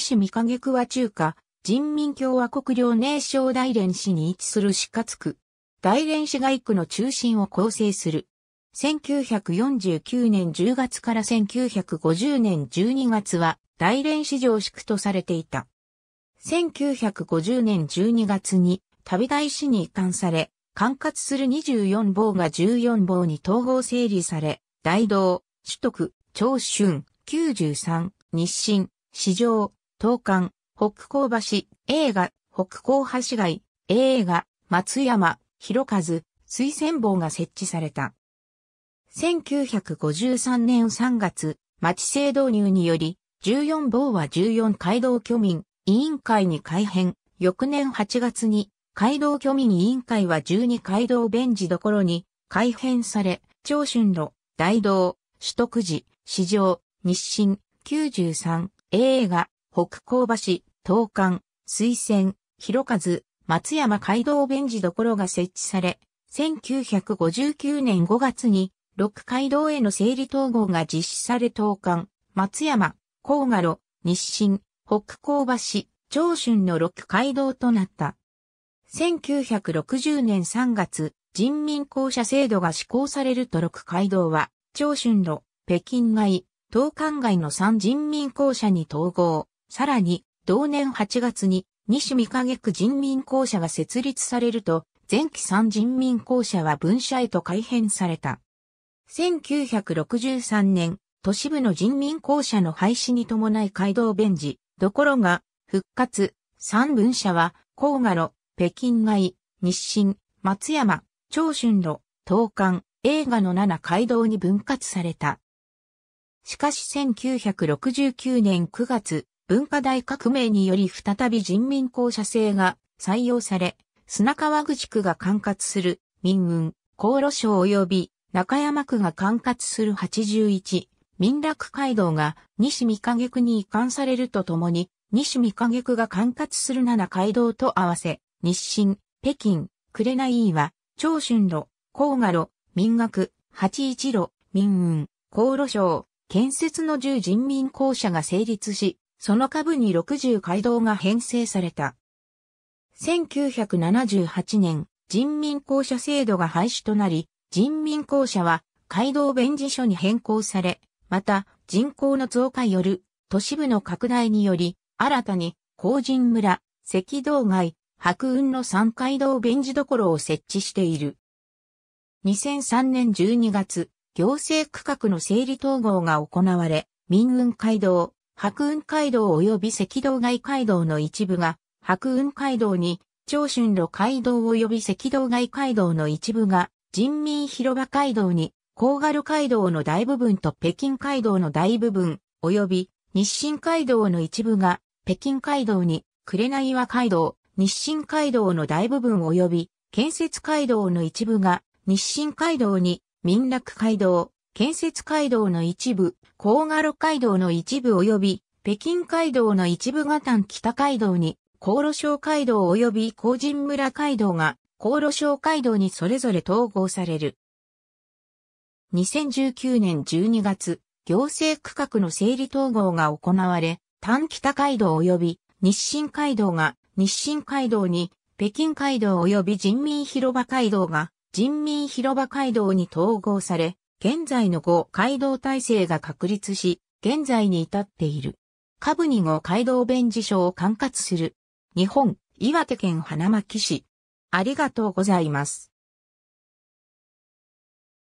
西三影区は中華、人民共和国領年省大連市に位置する四角区。大連市街区の中心を構成する。1949年10月から1950年12月は大連市上宿とされていた。1950年12月に旅大市に移管され、管轄する24房が14房に統合整理され、大道、首都区、長春、93、日清、市場、東館、北港橋、映画、北港橋街、映画、松山、広和、水仙棒が設置された。1953年3月、町制導入により、14棒は14街道居民委員会に改編、翌年8月に、街道居民委員会は12街道ン事どころに改編され、長春路、大道、首都くじ、市場、日清、93、映画、北高橋、東館、水仙、広和、松山街道ベンジ所が設置され、1959年5月に、六街道への整理統合が実施され東館、松山、甲賀路、日清、北高橋、長春の六街道となった。1960年3月、人民公社制度が施行されると六街道は、長春路、北京街、東館街の三人民公社に統合。さらに、同年8月に西見影区人民公社が設立されると、前期三人民公社は分社へと改編された。1963年、都市部の人民公社の廃止に伴い街道便事、どころが、復活、三分社は、甲賀路、北京街、日清、松山、長春路、東館、映画の七街道に分割された。しかし1969年9月、文化大革命により再び人民公社制が採用され、砂川口区が管轄する民運、厚労省及び中山区が管轄する81、民楽街道が西三影区に移管されるとともに、西三影区が管轄する7街道と合わせ、日清、北京、紅岩、長春路、甲賀路、民学、八一路、民運、厚労省、建設の10人民公社が成立し、その下部に60街道が編成された。1978年、人民公社制度が廃止となり、人民公社は街道弁事所に変更され、また人口の増加よる都市部の拡大により、新たに工人村、赤道街、白雲の三街道弁事所を設置している。2003年12月、行政区画の整理統合が行われ、民運街道、白雲街道及び赤道外街道の一部が、白雲街道に、長春路街道及び赤道外街道の一部が、人民広場街道に、高軽街道の大部分と北京街道の大部分、及び日清街道の一部が、北京街道に、紅岩街道、日清街道の大部分及び、建設街道の一部が、日清街道に、民楽街道、建設街道の一部、高画路街道の一部及び、北京街道の一部が丹北街道に、高路省街道及び高人村街道が、高路省街道にそれぞれ統合される。2019年12月、行政区画の整理統合が行われ、丹北街道及び日清街道が日清街道に、北京街道及び人民広場街道が人民広場街道に統合され、現在の五街道体制が確立し、現在に至っている。下部に五街道弁事所を管轄する。日本、岩手県花巻市。ありがとうございます。